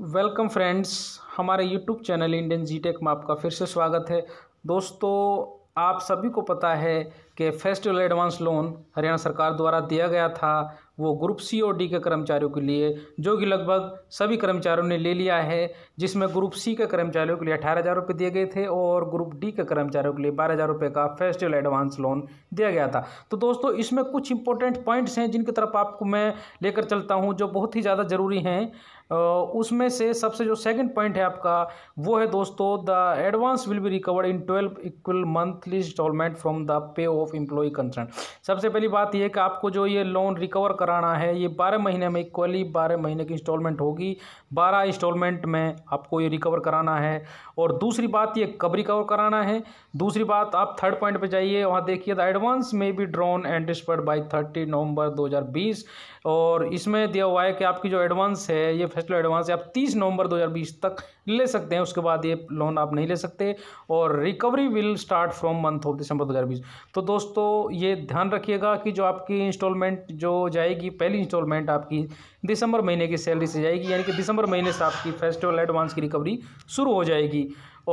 welcome friends हमारे YouTube channel Indian G tech में आपका फिर से स्वागत है दोस्तों आप सभी को पता है कि फेस्टिवल एडवांस लोन हरियाणा सरकार द्वारा दिया गया था वो ग्रुप सी और डी के कर्मचारियों के लिए जो कि लगभग सभी कर्मचारियों ने ले लिया है जिसमें ग्रुप सी के कर्मचारियों के लिए अठारह हज़ार रुपये दिए गए थे और ग्रुप डी के कर्मचारियों के लिए बारह हज़ार रुपये का फेस्टिवल एडवांस लोन दिया गया था तो दोस्तों इसमें कुछ इंपॉर्टेंट पॉइंट्स हैं जिनकी तरफ आपको मैं लेकर चलता हूँ जो बहुत ही ज़्यादा ज़रूरी हैं उसमें से सबसे जो सेकंड पॉइंट है आपका वो है दोस्तों the advance will be recovered in twelve equal monthly instalment from the pay of employ concern सबसे पहली बात यह कि आपको जो ये लोन रिकवर कराना है ये बारह महीने में इक्वली बारह महीने की इंस्टॉलमेंट होगी बारह इंस्टॉलमेंट में आपको ये रिकवर कराना है और दूसरी बात ये कब रिकवर कराना है दूसरी बात आप थर्ड पॉइंट पर जाइए वहाँ देखिए the advance may be drawn and disbursed by thirty November दो और इसमें दिया हुआ है कि आपकी जो एडवांस है ये फैसलो एडवांस आप तीस नवंबर 2020 तक ले सकते हैं उसके बाद ये लोन आप नहीं ले सकते और recovery will start from month of December 2020 तो दोस्तों ये ध्यान रखिएगा कि जो आपकी इंस्टॉलमेंट जो जाएगी पहली इंस्टॉलमेंट आपकी दिसंबर महीने की सैलरी से जाएगी यानी कि दिसंबर महीने से आपकी फेस्टिवल एडवांस की रिकवरी शुरू हो जाएगी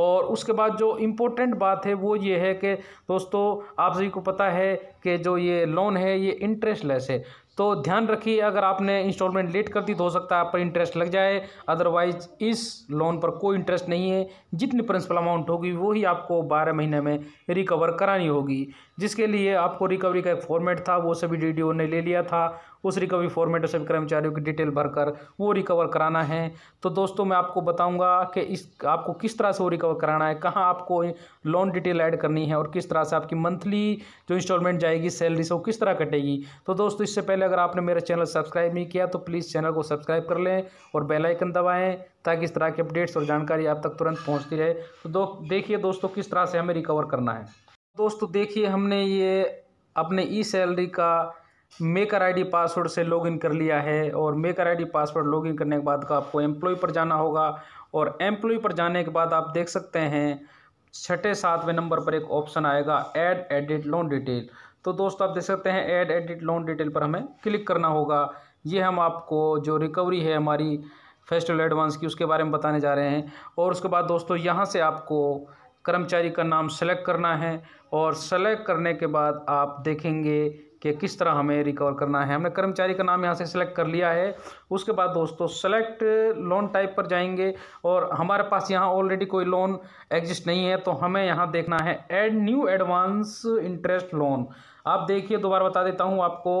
और उसके बाद जो इम्पोर्टेंट बात है वो ये है कि दोस्तों आप सभी को पता है कि जो ये लोन है ये इंटरेस्ट लेस है तो ध्यान रखिए अगर आपने इंस्टॉलमेंट लेट कर दी तो हो सकता है आप पर इंटरेस्ट लग जाए अदरवाइज इस लोन पर कोई इंटरेस्ट नहीं है जितनी प्रिंसिपल अमाउंट होगी वो ही आपको बारह महीने में रिकवर करानी होगी जिसके लिए आपको रिकवरी का एक फॉर्मेट था वो सभी डी ने ले लिया था उस रिकवरी फॉर्मेट सभी कर्मचारियों की डिटेल भरकर वो रिकवर कराना है तो दोस्तों मैं आपको बताऊंगा कि इस आपको किस तरह से वो रिकवर कराना है कहाँ आपको लोन डिटेल ऐड करनी है और किस तरह से आपकी मंथली जो इंस्टॉलमेंट जाएगी सैलरी से वो किस तरह कटेगी तो दोस्तों इससे पहले अगर आपने मेरा चैनल सब्सक्राइब नहीं किया तो प्लीज़ चैनल को सब्सक्राइब कर लें और बेल आइकन दबाएं ताकि इस तरह के अपडेट्स और जानकारी आप तक तुरंत पहुंचती रहे तो दो देखिए दोस्तों किस तरह से हमें रिकवर करना है दोस्तों देखिए हमने ये अपने ई सैलरी का मेकर आईडी पासवर्ड से लॉगिन कर लिया है और मेकर आईडी पासवर्ड लॉगिन करने के बाद का आपको एम्प्लॉय पर जाना होगा और एम्प्लॉय पर जाने के बाद आप देख सकते हैं छठे सातवें नंबर पर एक ऑप्शन आएगा ऐड एडिट लोन डिटेल तो दोस्तों आप देख सकते हैं ऐड एडिट लोन डिटेल पर हमें क्लिक करना होगा ये हम आपको जो रिकवरी है हमारी फेस्टिवल एडवांस की उसके बारे में बताने जा रहे हैं और उसके बाद दोस्तों यहाँ से आपको कर्मचारी का नाम सेलेक्ट करना है और सेलेक्ट करने के बाद आप देखेंगे कि किस तरह हमें रिकवर करना है हमने कर्मचारी का नाम यहाँ से सिलेक्ट कर लिया है उसके बाद दोस्तों सेलेक्ट लोन टाइप पर जाएंगे और हमारे पास यहाँ ऑलरेडी कोई लोन एग्जिस्ट नहीं है तो हमें यहाँ देखना है add new advance interest loan आप देखिए दोबारा बता देता हूँ आपको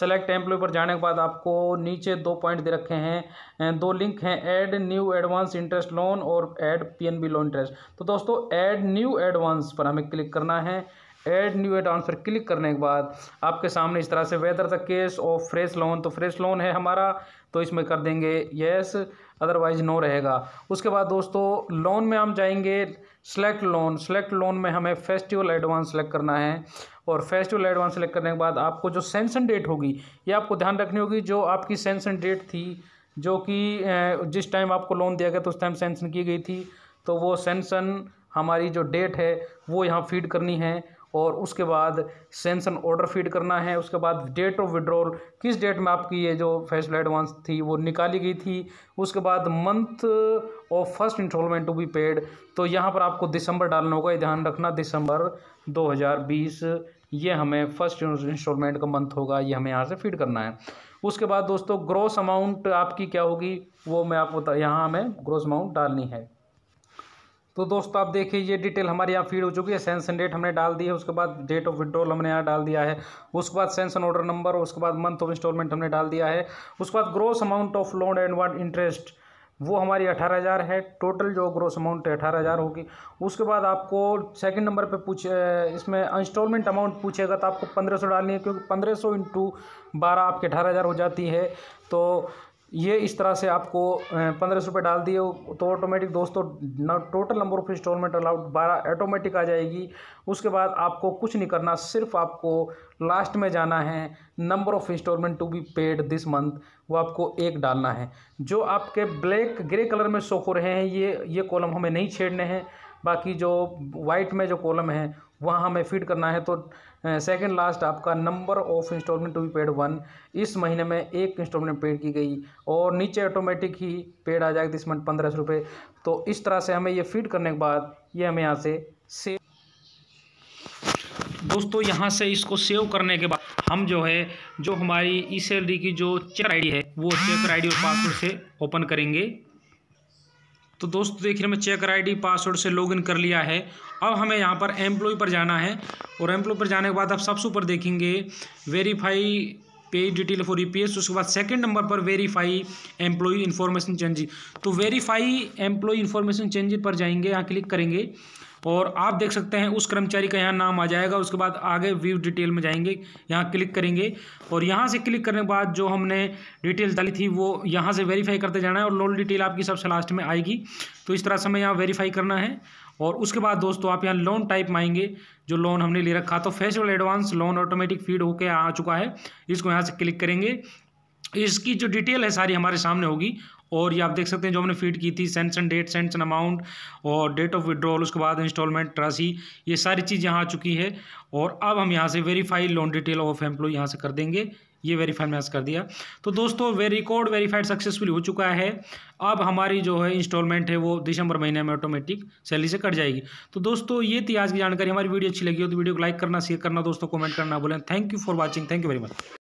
सेलेक्ट एम्प्लॉय पर जाने के बाद आपको नीचे दो पॉइंट दे रखे हैं अं, दो लिंक हैं add new advance interest loan और ऐड पीएनबी लोन इंटरेस्ट तो दोस्तों ऐड न्यू एडवांस पर हमें क्लिक करना है add new add answer click करने के बाद आपके सामने इस तरह से whether the case of fresh loan तो फ्रेश लोन है हमारा तो इसमें कर देंगे येस अदरवाइज नो रहेगा उसके बाद दोस्तों लोन में हम जाएंगे सेलेक्ट लोन सेलेक्ट लोन में हमें फेस्टिवल एडवांस सेलेक्ट करना है और फेस्टिवल एडवांस सेलेक्ट करने के बाद आपको जो सेंसन डेट होगी ये आपको ध्यान रखनी होगी जो आपकी सेंसन डेट थी जो कि जिस टाइम आपको लोन दिया गया तो उस टाइम सेंसन की गई थी तो वो सेंसन हमारी जो डेट है वो यहाँ फीड करनी है और उसके बाद सेंसन ऑर्डर फीड करना है उसके बाद डेट ऑफ विड्रॉल किस डेट में आपकी ये जो फैसला एडवांस थी वो निकाली गई थी उसके बाद month of first instalment to be paid तो यहाँ पर आपको दिसंबर डालना होगा ये ध्यान रखना दिसंबर 2020 ये हमें फर्स्ट इंस्टॉलमेंट का मंथ होगा ये हमें यहाँ से फीड करना है उसके बाद दोस्तों ग्रोस अमाउंट आपकी क्या होगी वो मैं आपको यहाँ हमें ग्रोस अमाउंट डालनी है तो दोस्तों आप देखिए ये डिटेल हमारे यहाँ फीड हो चुकी है सेंसन डेट हमने डाल दी है उसके बाद डेट ऑफ विड्रॉल हमने यहाँ डाल दिया है उसके बाद सेंसन ऑर्डर नंबर उसके बाद मंथ ऑफ इंस्टॉलमेंट हमने डाल दिया है उसके बाद gross amount of loan and one interest वो हमारी अठारह हज़ार है टोटल जो ग्रोस अमाउंट है अठारह हज़ार होगी उसके बाद आपको सेकंड नंबर पे पूछ इसमें इंस्टॉलमेंट अमाउंट पूछेगा तो आपको पंद्रह सौ डालनी है क्योंकि पंद्रह सौ इंटू बारह आपके अठारह हज़ार हो जाती है तो ये इस तरह से आपको पंद्रह सौ रुपये डाल दिए तो ऑटोमेटिक दोस्तों total number of installment allowed बारह ऑटोमेटिक आ जाएगी उसके बाद आपको कुछ नहीं करना सिर्फ आपको लास्ट में जाना है number of installment to be paid this month वो आपको एक डालना है जो आपके ब्लैक ग्रे कलर में शो हो रहे हैं ये ये कॉलम हमें नहीं छेड़ने हैं बाकी जो वाइट में जो कॉलम है वहाँ हमें फीड करना है तो सेकंड लास्ट आपका number of installment to be paid one इस महीने में एक इंस्टॉलमेंट पेड की गई और नीचे ऑटोमेटिक ही पेड आ जाएगा इस मंथ पंद्रह सौ रुपये तो इस तरह से हमें ये फीड करने के बाद ये हमें यहाँ से सेव दोस्तों यहाँ से इसको सेव करने के बाद हम जो है जो हमारी ई e सैलरी की जो चेक डी है वो चेक आई और पासवर्ड से ओपन करेंगे तो दोस्त देखिए हमें चेकर आईडी पासवर्ड से लॉगिन कर लिया है अब हमें यहाँ पर एम्प्लॉय पर जाना है और एम्प्लॉय पर जाने के बाद आप सबसे ऊपर देखेंगे verify page detail for EPS उसके बाद सेकंड नंबर पर वेरीफाई एम्प्लॉय इन्फॉर्मेशन चेंज तो वेरीफाई एम्प्लॉय इन्फॉर्मेशन चेंज पर जाएंगे यहाँ क्लिक करेंगे और आप देख सकते हैं उस कर्मचारी का यहाँ नाम आ जाएगा उसके बाद आगे व्यू डिटेल में जाएंगे यहाँ क्लिक करेंगे और यहाँ से क्लिक करने के बाद जो हमने डिटेल डाली थी वो यहाँ से वेरीफाई करते जाना है और लोन डिटेल आपकी सबसे लास्ट में आएगी तो इस तरह से हमें यहाँ वेरीफाई करना है और उसके बाद दोस्तों आप यहाँ लोन टाइप माएंगे जो लोन हमने ले रखा तो festival advance loan automatic feed होकर आ चुका है इसको यहाँ से क्लिक करेंगे इसकी जो डिटेल है सारी हमारे सामने होगी और ये आप देख सकते हैं जो हमने फीड की थी sanctioned date sanctioned amount और डेट ऑफ विड्रॉल उसके बाद इंस्टॉलमेंट राशि ये सारी चीज़ यहाँ आ चुकी है और अब हम यहाँ से verify loan detail of employ यहाँ से कर देंगे ये वेरीफाई मैंने कर दिया तो दोस्तों वे रिकॉर्ड वेरीफाइड सक्सेसफुल हो चुका है अब हमारी जो है इंस्टॉलमेंट है वो दिसंबर महीने में ऑटोमेटिक सैलरी से कट जाएगी तो दोस्तों ये थी आज की जानकारी हमारी वीडियो अच्छी लगी हो तो वीडियो को लाइक करना शेयर करना दोस्तों कमेंट करना बोलें thank you for watching thank you very much